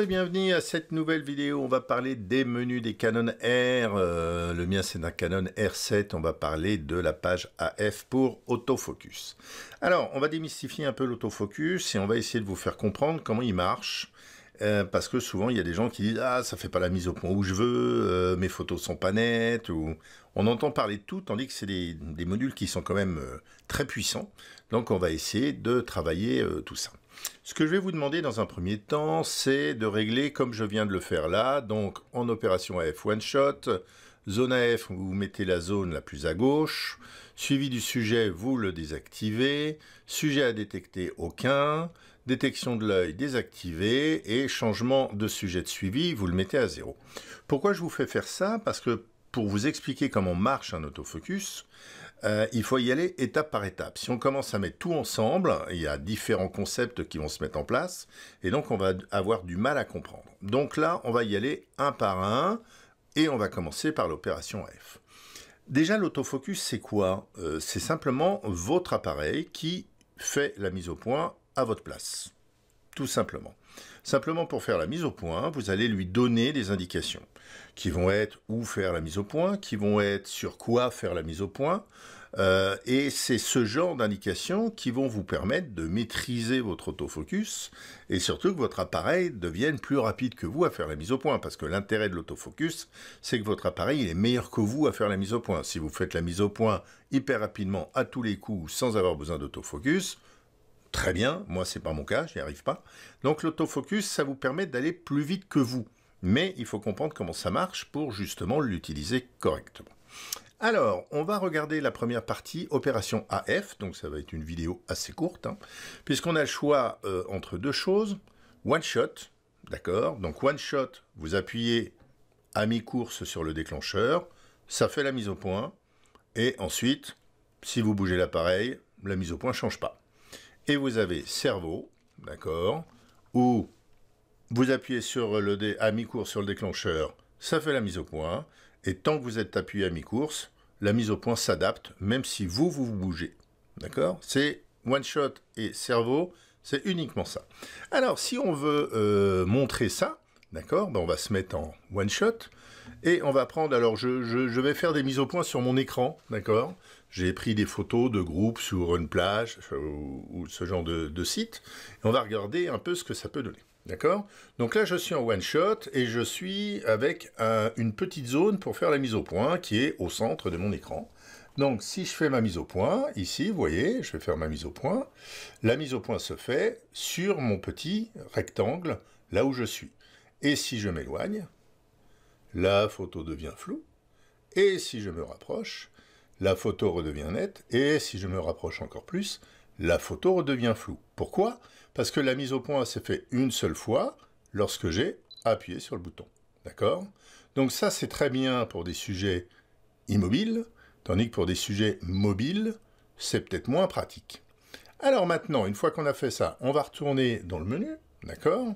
et bienvenue à cette nouvelle vidéo. On va parler des menus des Canon R. Euh, le mien c'est un Canon R7. On va parler de la page AF pour autofocus. Alors on va démystifier un peu l'autofocus et on va essayer de vous faire comprendre comment il marche. Euh, parce que souvent il y a des gens qui disent ah ça fait pas la mise au point où je veux, euh, mes photos sont pas nettes ou on entend parler de tout tandis que c'est des, modules qui sont quand même très puissants. Donc on va essayer de travailler tout ça. Ce que je vais vous demander dans un premier temps, c'est de régler comme je viens de le faire là, donc en opération AF one shot, zone AF, vous mettez la zone la plus à gauche, suivi du sujet, vous le désactivez, sujet à détecter aucun, détection de l'œil désactivé. et changement de sujet de suivi, vous le mettez à zéro. Pourquoi je vous fais faire ça Parce que pour vous expliquer comment marche un autofocus, euh, il faut y aller étape par étape. Si on commence à mettre tout ensemble, il y a différents concepts qui vont se mettre en place, et donc on va avoir du mal à comprendre. Donc là, on va y aller un par un, et on va commencer par l'opération F. Déjà, l'autofocus, c'est quoi euh, C'est simplement votre appareil qui fait la mise au point à votre place tout simplement. Simplement pour faire la mise au point, vous allez lui donner des indications qui vont être où faire la mise au point, qui vont être sur quoi faire la mise au point. Euh, et c'est ce genre d'indications qui vont vous permettre de maîtriser votre autofocus et surtout que votre appareil devienne plus rapide que vous à faire la mise au point. Parce que l'intérêt de l'autofocus, c'est que votre appareil est meilleur que vous à faire la mise au point. Si vous faites la mise au point hyper rapidement à tous les coups sans avoir besoin d'autofocus, Très bien, moi c'est pas mon cas, je n'y arrive pas. Donc l'autofocus, ça vous permet d'aller plus vite que vous. Mais il faut comprendre comment ça marche pour justement l'utiliser correctement. Alors, on va regarder la première partie, opération AF, donc ça va être une vidéo assez courte, hein. puisqu'on a le choix euh, entre deux choses. One shot, d'accord Donc one shot, vous appuyez à mi-course sur le déclencheur, ça fait la mise au point, et ensuite, si vous bougez l'appareil, la mise au point ne change pas et vous avez cerveau, d'accord, où vous appuyez sur le dé à mi-course sur le déclencheur, ça fait la mise au point, et tant que vous êtes appuyé à mi-course, la mise au point s'adapte, même si vous, vous vous bougez. D'accord C'est one shot et cerveau, c'est uniquement ça. Alors, si on veut euh, montrer ça, d'accord, ben, on va se mettre en one shot. Et on va prendre, alors je, vais faire des mises au point sur mon écran, d'accord J'ai pris des photos de groupes sur une plage euh, ou, ce genre de, site. Et on va regarder un peu ce que ça peut donner, d'accord Donc là, je suis en one shot et je suis avec une petite zone pour faire la mise au point qui est au centre de mon écran. Donc si je fais ma mise au point, ici, vous voyez, je vais faire ma mise au point. La mise au point se fait sur mon petit rectangle, là où je suis. Et si je m'éloigne, la photo devient floue, et si je me rapproche, la photo redevient nette, et si je me rapproche encore plus, la photo redevient floue. Pourquoi Parce que la mise au point s'est faite une seule fois lorsque j'ai appuyé sur le bouton. D'accord Donc ça, c'est très bien pour des sujets immobiles, tandis que pour des sujets mobiles, c'est peut-être moins pratique. Alors maintenant, une fois qu'on a fait ça, on va retourner dans le menu, d'accord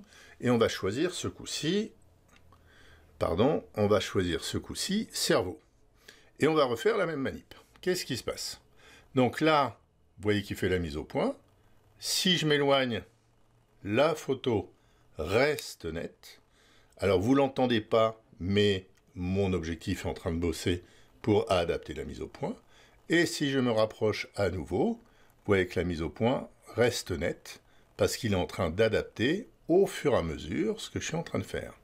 Et on va choisir ce coup-ci pardon, on va choisir ce coup-ci cerveau. Et on va refaire la même manip. Qu'est-ce qui se passe Donc là, vous voyez qu'il fait la mise au point. Si je m'éloigne, la photo reste nette. Alors vous l'entendez pas, mais mon objectif est en train de bosser pour adapter la mise au point. Et si je me rapproche à nouveau, vous voyez que la mise au point reste nette parce qu'il est en train d'adapter au fur et à mesure ce que je suis en train de faire.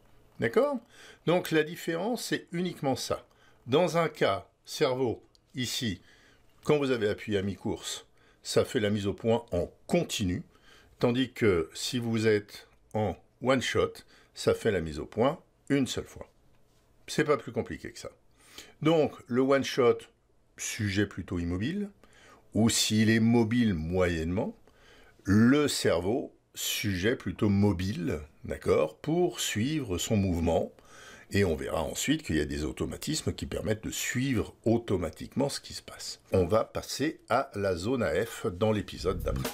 D'accord Donc la différence, c'est uniquement ça. Dans un cas, cerveau, ici, quand vous avez appuyé à mi-course, ça fait la mise au point en continu, tandis que si vous êtes en one shot, ça fait la mise au point une seule fois. C'est pas plus compliqué que ça. Donc le one shot, sujet plutôt immobile, ou s'il est mobile moyennement, le cerveau, sujet plutôt mobile, d'accord, pour suivre son mouvement. Et on verra ensuite qu'il y a des automatismes qui permettent de suivre automatiquement ce qui se passe. On va passer à la zone AF dans l'épisode d'après.